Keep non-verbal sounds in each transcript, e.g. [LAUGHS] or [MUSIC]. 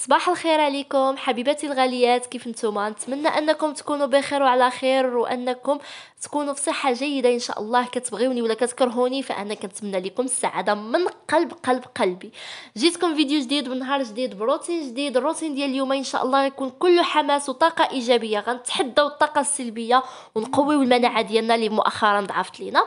صباح الخير عليكم حبيباتي الغاليات كيف نتوما نتمنى انكم تكونوا بخير وعلى خير وانكم تكونوا في صحه جيده ان شاء الله كتبغيوني ولا كتكرهوني فانا كنتمنى لكم السعاده من قلب قلب قلبي جيتكم فيديو جديد ونهار جديد بروتين جديد الروتين ديال اليوم ان شاء الله يكون كله حماس وطاقه ايجابيه غنتحداو الطاقه السلبيه ونقويو المناعه ديالنا اللي مؤخرا ضعفت لينا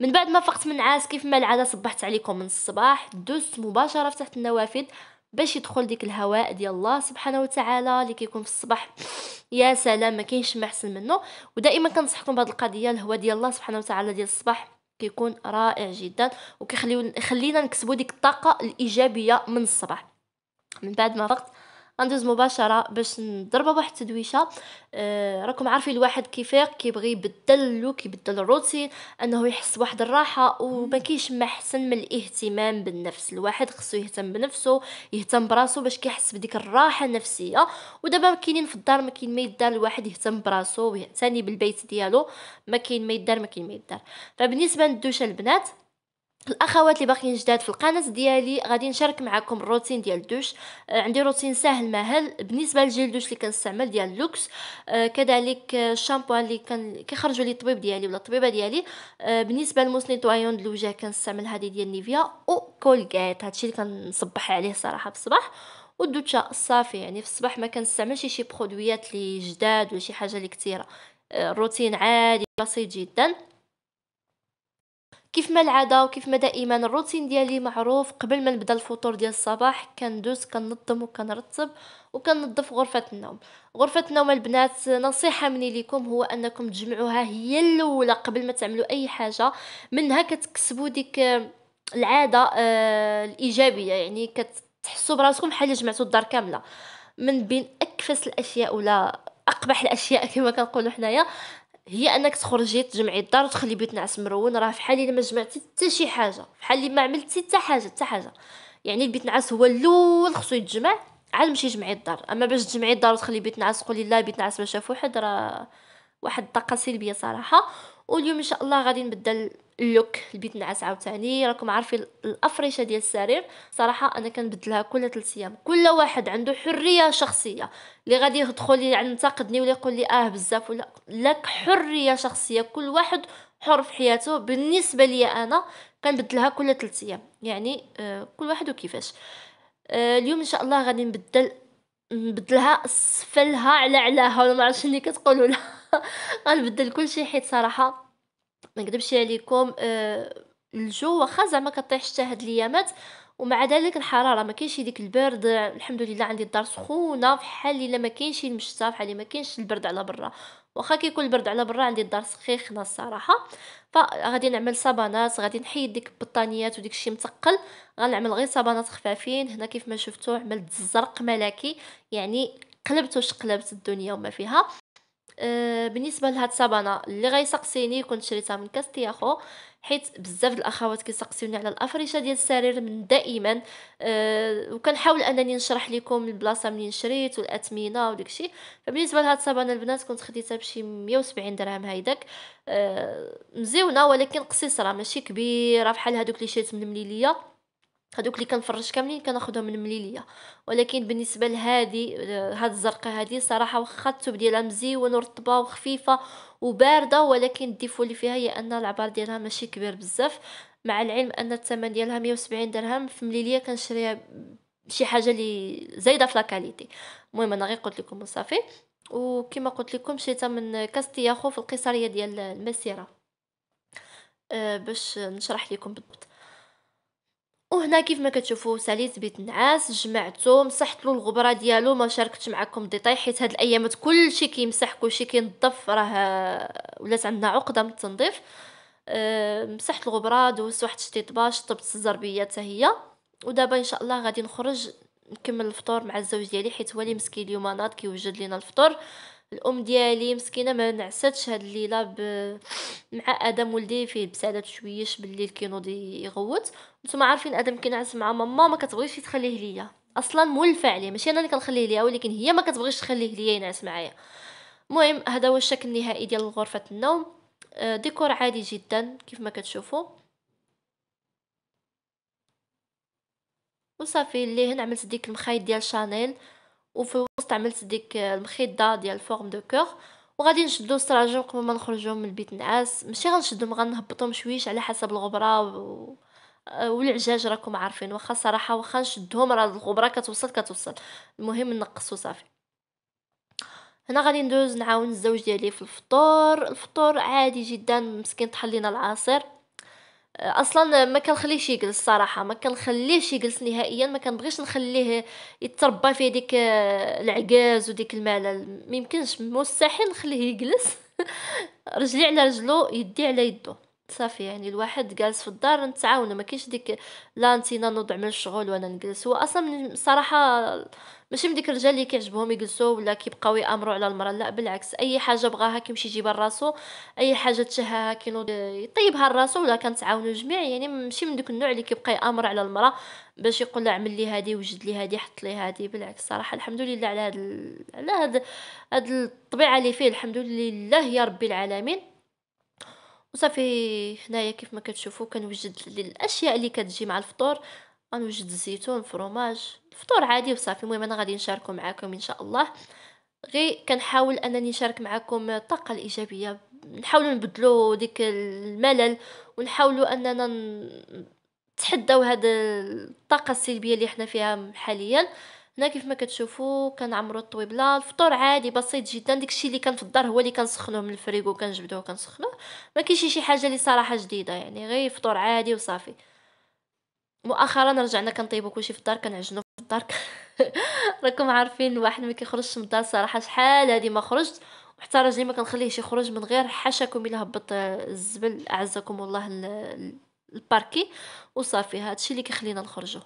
من بعد ما فقت من عاس كيف ما العاده صبحت عليكم من الصباح دوزت مباشره فتحت النوافذ باش يدخل ديك الهواء ديال الله سبحانه وتعالى اللي كيكون في الصباح [SNIFFS] يا سلام ما كاينش ما احسن منه ودائما كنصحكم بهذه القضيه الهواء ديال الله سبحانه وتعالى ديال الصباح كيكون رائع جدا وكيخلينا نكسبوا ديك الطاقه الايجابيه من الصباح من بعد ما فقت غندوز مباشره باش نضربه بواحد التدويشه أه راكم عارفين الواحد كيفيق كيبغي يبدل لو كيبدل الروتين انه يحس بواحد الراحه وما كاينش ما احسن من الاهتمام بالنفس الواحد خصو يهتم بنفسه يهتم براسو باش كيحس بديك الراحه النفسيه ودابا كاينين في الدار ما كاين ما يدار الواحد يهتم براسو ويعتني بالبيت ديالو ما كاين ما يدار ما كاين ما يدار فبالنسبه للدوشه البنات الاخوات اللي باقيين جداد في القناه ديالي غادي نشارك معكم الروتين ديال الدوش آه، عندي روتين ساهل مهل بالنسبه لجيل دوش اللي كنستعمل ديال لوكس آه، كذلك آه، الشامبو اللي كان كيخرجوا لي الطبيب ديالي ولا الطبيبه ديالي بالنسبه لموس نيتوايون الوجه كنستعمل هذه ديال نيفيا وكولغيت هادشي اللي كنصبح عليه صراحه في الصباح والدوتشا صافي يعني في الصباح ما كنستعملش شي برودويات لي جداد ولا شي حاجه اللي كثيره الروتين عادي بسيط جدا كيف ما العاده وكيف ما دائما الروتين ديالي معروف قبل ما نبدا الفطور ديال الصباح كندوز كننظم وكنرتب وكننظف غرفه النوم غرفه النوم البنات نصيحه مني ليكم هو انكم تجمعوها هي الاولى قبل ما تعملوا اي حاجه منها كتكسبوا ديك آه، العاده آه، الايجابيه يعني كتحسوا براسكم بحال جمعتوا الدار كامله من بين اكفس الاشياء ولا اقبح الاشياء [LAUGHS] كما كنقولوا حنايا هي انك تخرجي تجمعي الدار وتخلي بيت نعس مرون راه فحال الا ما جمعتي حتى شي حاجه فحال ما عملتي حتى حاجه حتى حاجه يعني البيت نعس هو الاول خصو يتجمع عاد مشي جمعي الدار اما باش تجمعي الدار وتخلي بيت نعس تقولي لا بيت نعس ما شاف واحد راه واحد الطاقه سلبيه صراحه واليوم ان شاء الله غادي نبدل اللوك البيت نعس عاوتاني راكم عارفين الافرشه ديال السرير صراحه انا كنبدلها كل 3 ايام كل واحد عنده حريه شخصيه اللي غادي يدخل يعني ينتقدني ولا يقول لي اه بزاف ولا لك حريه شخصيه كل واحد حر في حياته بالنسبه لي انا كنبدلها كل 3 ايام يعني آه، كل واحد وكيفاش آه، اليوم ان شاء الله غادي نبدل نبدلها سفلها على علاها ولا ما عرفتش شنو كتقولوا لها [LAUGHS] غنبدل كل شيء حيت صراحه ما نكذبش عليكم آه الجو واخا زعما كطيح حتى هاد الايامات ومع ذلك الحراره ما كاينش ديك البرد الحمد لله عندي الدار سخونه فحال الا ما كاينش المشتى فحال ما كاينش البرد على برا واخا كيكون البرد على برا عندي الدار سخيخنه الصراحه فغادي نعمل صبانات غادي نحيد ديك البطانيات وديك الشيء متقل غنعمل غير صبانات خفافين هنا كيف ما شفتوا عملت الزرق ملكي يعني قلبت واش قلبت الدنيا وما فيها آه، بالنسبه لهاد الصابونه اللي غيسقسيني كنت شريتها من كاستياخو حيت بزاف الاخوات كيسقسيوني على الافريشه ديال السرير من دائما أه وكنحاول انني نشرح لكم البلاصه منين شريت والاثمنه وداكشي فبالنسبه لهاد الصابونه البنات كنت خديتها بشي 170 درهم هيداك أه مزيونه ولكن قصيصره ماشي كبيره بحال هادوك اللي شريت من المليليه هذوك اللي كنفرج كاملين كناخذهم من مليليه ولكن بالنسبه لهادي آه، هاد الزرقه هادي صراحه واخا الثوب ديالها مزيون ورطبه وخفيفه وبارده ولكن الديفو اللي فيها هي ان العبار ديالها ماشي كبير بزاف مع العلم ان الثمن ديالها 170 درهم في مليليه كنشريها شي حاجه اللي زايده في لاكاليتي المهم انا غير قلت لكم وصافي وكما قلت لكم شريتها من كاستياخو في القيصريه ديال المسيره أه باش نشرح لكم بالضبط وهنا كيف ما كتشوفوا ساليت بيت نعاس جمعتو مسحت له الغبره ديالو ما شاركتش معكم ديطاي حيت هاد الايامات كلشي كيمسح كلشي كينظف راه ولات عندنا عقده من التنظيف أه مسحت الغبره دوزت واحد شطيط باش طبت الزربيه حتى هي ودابا ان شاء الله غادي نخرج نكمل الفطور مع الزوج ديالي حيت هو اللي مسكين اليوم ناض كيوجد لينا الفطور الام ديالي مسكينه ما نعساتش هاد الليله ب... مع ادم ولدي فيه بسالات شويش بالليل كينوض يغوت نتوما عارفين ادم كينعس مع ماما ما كتبغيش تخليه ليا اصلا مولفه عليه ماشي انا اللي كنخليه ليها ولكن هي ما كتبغيش تخليه ليا ينعس معايا المهم هذا هو الشكل النهائي ديال غرفه النوم آه، ديكور عادي جدا كيف ما كتشوفوا وصافي هنا عملت ديك المخايط ديال شانيل وفي الوسط عملت ديك المخده ديال فورم دو كور وغادي نشدو السراجم قبل ما نخرجو من البيت نعاس ماشي غنشدهم غنهبطهم شويش على حسب الغبره و... والعجاج راكم عارفين واخا صراحه واخا نشدهم راه الغبره كتوصل كتوصل المهم نقصو صافي هنا غادي ندوز نعاون الزوج ديالي في الفطور الفطور عادي جدا مسكين طحن لينا العصير اصلا ما كنخليهش يجلس صراحه ما كنخليهش يجلس نهائيا ما كنبغيش نخليه يتربى في ديك آه، العكاز وديك الملل ميمكنش مستحيل نخليه يجلس [LAUGHS] رجلي على رجلو يدي على يدو صافي يعني الواحد جالس في الدار نتعاونوا ما كاينش ديك لا نتينا نوض من الشغل وانا نجلس هو اصلا الصراحه ماشي من ديك الرجال اللي كيعجبهم يجلسوا ولا كيبقاو يامروا على المراه لا بالعكس اي حاجه بغاها كيمشي يجيبها لراسو اي حاجه تشهاها كينوض يطيبها لراسو ولا كنتعاونوا جميع يعني ماشي من ديك النوع اللي كيبقى يامر على المراه باش يقول لها عمل لي هادي وجد لي هادي حط لي هادي بالعكس صراحه الحمد لله على هذا على هذا الطبيعه اللي فيه الحمد لله يا ربي العالمين وصافي هنايا كيف ما كتشوفوا كنوجد الاشياء اللي كتجي مع الفطور غنوجد الزيتون فروماج الفطور عادي وصافي المهم انا غادي نشاركو معاكم ان شاء الله غير كنحاول انني نشارك معكم الطاقه الايجابيه نحاولوا نبدلوا ديك الملل ونحاولوا اننا نتحداو هاد الطاقه السلبيه اللي حنا فيها حاليا هنا كيف ما كتشوفوا كنعمروا الطويبله الفطور عادي بسيط جدا داكشي اللي كان في الدار هو اللي كنسخنوه من الفريكو كنجبدوه كنسخنوه ما كاينش شي حاجه اللي صراحه جديده يعني غير فطور عادي وصافي مؤخرا رجعنا كنطيبو كلشي في الدار كنعجنو في الدار [LAUGHS] راكم عارفين الواحد ما كيخرجش من الدار صراحه شحال هادي ما خرجت وحتى راجلي ما كنخليهش يخرج من غير حاشاكم الا هبط الزبل اعزكم الله الباركي وصافي هادشي اللي كيخلينا نخرجوا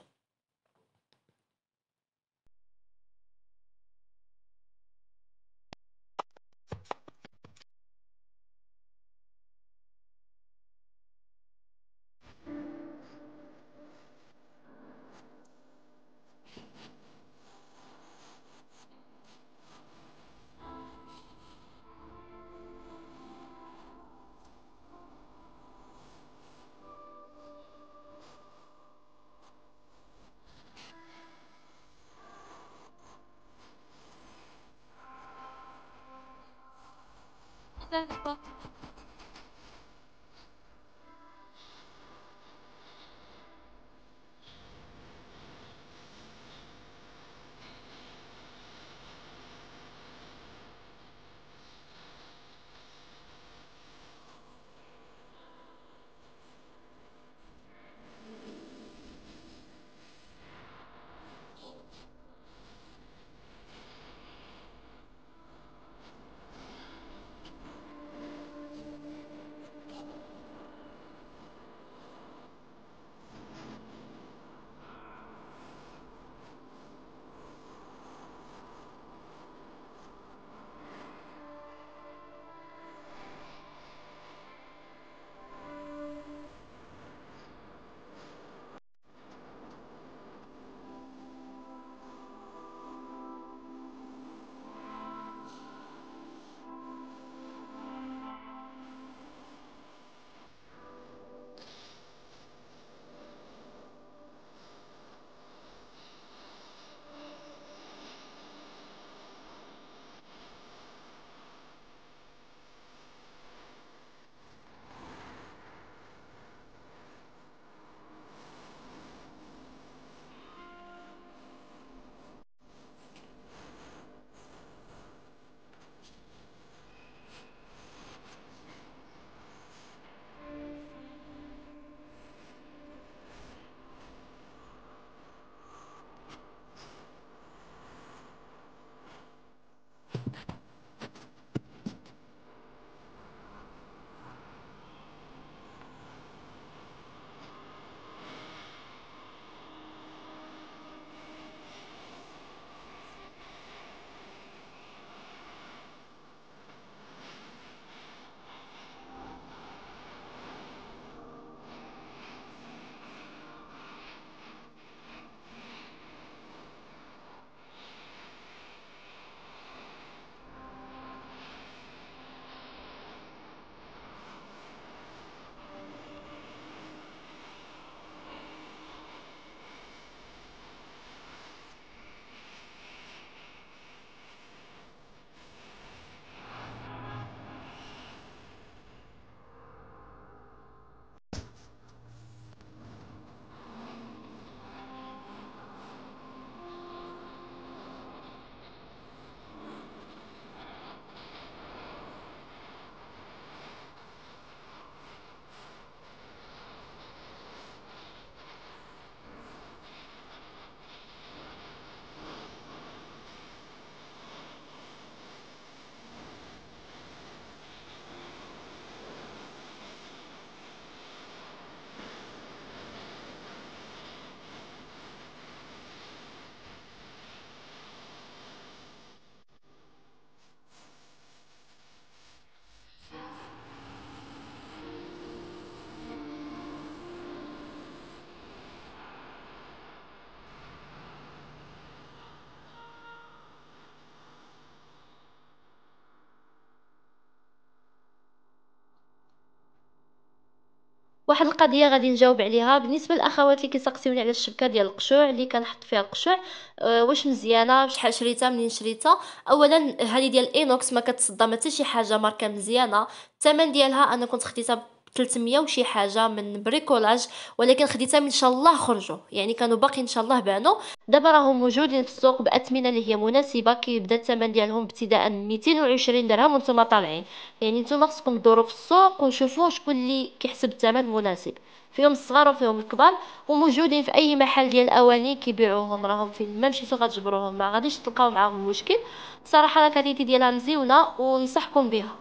واحد القضيه غادي نجاوب عليها بالنسبه للاخوات اللي كيسقسيوني على الشبكه ديال القشوع اللي كنحط فيها القشوع أه واش مزيانه شحال شريتها منين شريتها اولا هذه ديال اينوكس ما كتصدى ما حتى شي حاجه ماركه مزيانه الثمن ديالها انا كنت خديتها 300 وشي حاجه من بريكولاج ولكن خديتها من شاء الله خرجوا يعني كانوا باقي ان شاء الله بانوا دابا راهم موجودين في السوق باثمنه اللي هي مناسبه كيبدا الثمن ديالهم ابتداء من 220 درهم وانتم طالعين يعني نتوما خصكم تدوروا في السوق وشوفوا شكون اللي كيحسب الثمن مناسب فيهم الصغار وفيهم الكبار وموجودين في اي محل ديال الاواني كيبيعوهم راهم فين ما مشيتو غتجبروهم ما غاديش تلقاو معاهم مشكل صراحه لا كاليتي ديالها مزيونه ونصحكم بها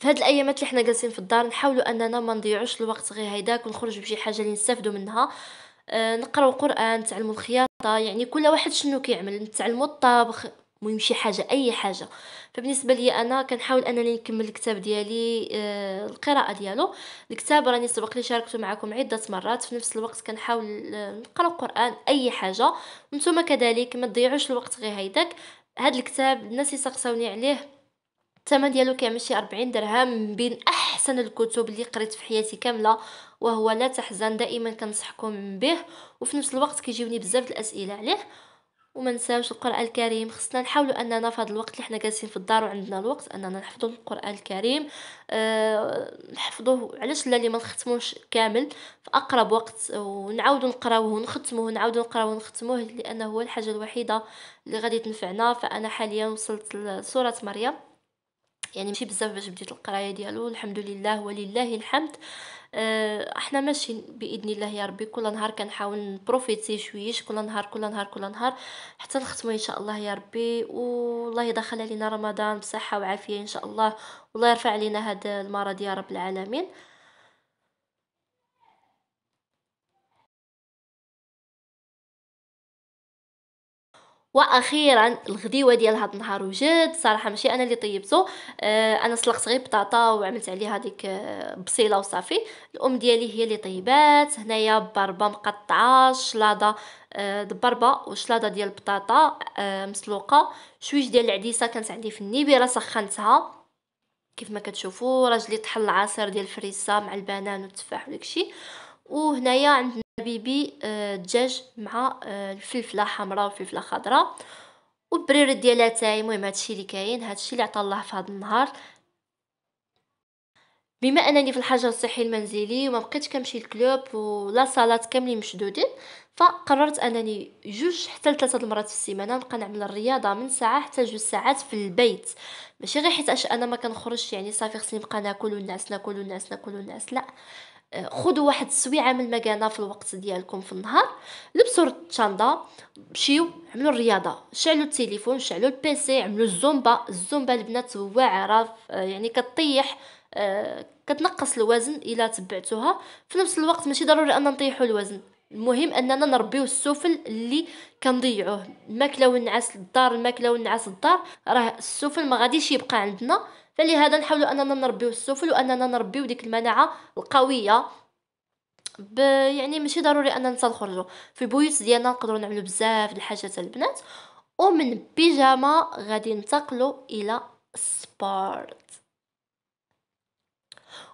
في هاد الايامات اللي حنا جالسين في الدار نحاولوا اننا ما نضيعوش الوقت غير هيداك ونخرج بشي حاجه اللي نستافدوا منها آه، نقراو قران نتعلموا الخياطه يعني كل واحد شنو كيعمل نتعلموا الطبخ المهم شي حاجه اي حاجه فبالنسبه لي انا كنحاول انني نكمل الكتاب ديالي آه القراءه ديالو الكتاب راني سبق لي شاركته معكم عده مرات في نفس الوقت كنحاول آه، نقرا القران اي حاجه وانتم كذلك ما تضيعوش الوقت غير هيداك هاد الكتاب الناس يسقسوني عليه الثمن ديالو كيمشي شي 40 درهم من بين احسن الكتب اللي قريت في حياتي كامله وهو لا تحزن دائما كنصحكم به وفي نفس الوقت كيجيوني بزاف الاسئله عليه وما نساوش القران الكريم خصنا نحاولوا اننا في هذا الوقت اللي حنا جالسين في الدار وعندنا الوقت اننا نحفظوا القران الكريم أه نحفظوه علاش لا اللي ما نختموش كامل في اقرب وقت ونعاودوا نقراوه ونختموه نعاودوا نقراوه ونختموه لانه هو الحاجه الوحيده اللي غادي تنفعنا فانا حاليا وصلت لسوره مريم يعني ماشي بزاف باش بديت القرايه ديالو الحمد لله ولله الحمد آه، احنا ماشي باذن الله يا ربي كل نهار كنحاول نبروفيتي شويش كل نهار كل نهار كل نهار حتى نختمه ان شاء الله يا ربي والله يدخل علينا رمضان بصحه وعافيه ان شاء الله والله يرفع علينا هذا المرض يا رب العالمين واخيرا الغديوه ديال هذا النهار وجد صراحه ماشي انا اللي طيبته آه انا سلقت غير بطاطا وعملت عليها ديك آه بصيله وصافي الام ديالي هي اللي طيبات هنايا بربه مقطعه شلاضه آه دبربه وشلاضه ديال البطاطا آه، مسلوقه شويش ديال العديسه كانت عندي في النيبيره سخنتها كيف ما كتشوفوا راجلي طحل العصير ديال الفريسه مع البنان والتفاح وداكشي وهنايا عندنا حبيبي الدجاج آه، مع آه، الفلفله حمراء والفلفله خضراء والبريرة ديالها تاعي المهم هادشي اللي كاين هادشي اللي عطى الله في هذا النهار بما انني في الحجر الصحي المنزلي وما بقيتش كنمشي للكلوب ولا صالات كاملين مشدودين فقررت انني جوج حتى لثلاثه المرات في السيمانه نبقى نعمل الرياضه من ساعه حتى جوج ساعات في البيت ماشي غير حيت انا ما كنخرجش يعني صافي خصني نبقى ناكل ونعس ناكل ونعس ناكل ونعس لا خذوا واحد السويعه من المكانه في الوقت ديالكم في النهار لبسوا الشنطه مشيو عملوا الرياضه شعلوا التليفون شعلوا البيسي عملوا الزومبا الزومبا البنات واعره آه، يعني كطيح آه، كتنقص الوزن الا تبعتوها في نفس الوقت ماشي ضروري ان نطيحوا الوزن المهم اننا نربيو السفل اللي كنضيعوه الماكله والنعاس للدار الماكله والنعاس للدار راه السفل ما غاديش يبقى عندنا فلهذا نحاول اننا نربيو السفل واننا نربيو ديك المناعه القويه ب يعني ماشي ضروري اننا نخرجوا في بيوت ديالنا نقدروا نعملو بزاف د الحاجات البنات ومن بيجاما غادي ننتقلوا الى السبورت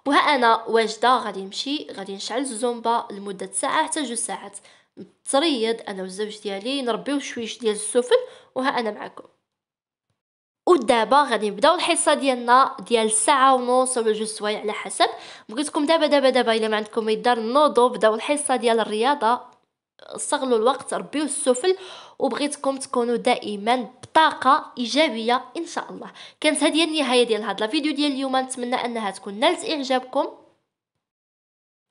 وها انا واجده غادي نمشي غادي نشعل الزومبا لمده ساعه حتى جوج ساعات نتريض انا والزوج ديالي نربيو شويش ديال السفل وها انا معكم ودابا غادي نبداو الحصه ديالنا ديال ساعه ونص ولا جوج سوايع على حسب بغيتكم دابا دابا دابا الا ما عندكم يدار نوضوا بداو الحصه ديال الرياضه استغلوا الوقت ربيو السفل وبغيتكم تكونوا دائما بطاقه ايجابيه ان شاء الله كانت هذه هي النهايه ديال هذا الفيديو ديال اليوم نتمنى انها تكون نالت اعجابكم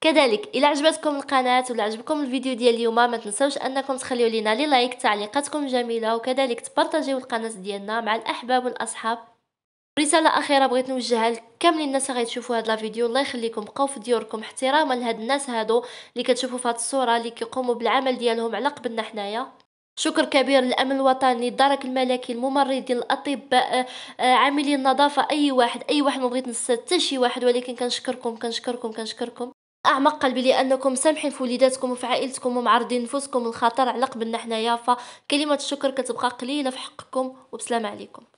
كذلك الى عجبتكم القناه ولا عجبكم الفيديو ديال اليوم ما تنساوش انكم تخليو لينا لي لايك تعليقاتكم جميله وكذلك تبارطاجيو القناه ديالنا مع الاحباب والاصحاب رسالة أخيرة بغيت نوجهها لكامل الناس اللي غيتشوفوا هاد لا فيديو الله يخليكم بقاو في ديوركم احتراما لهاد الناس هادو اللي كتشوفوا في هاد الصورة اللي كيقوموا بالعمل ديالهم على قبلنا حنايا شكر كبير للامن الوطني الدرك الملكي الممرضين الاطباء آه، عاملي النظافه اي واحد اي واحد ما بغيت نسى حتى شي واحد ولكن كنشكركم كنشكركم كنشكركم اعمق قلبي لانكم سامحين في وليداتكم وفي عائلتكم ومعرضين نفوسكم للخطر على قبلنا حنايا فكلمه الشكر كتبقى قليله في حقكم وبسلام عليكم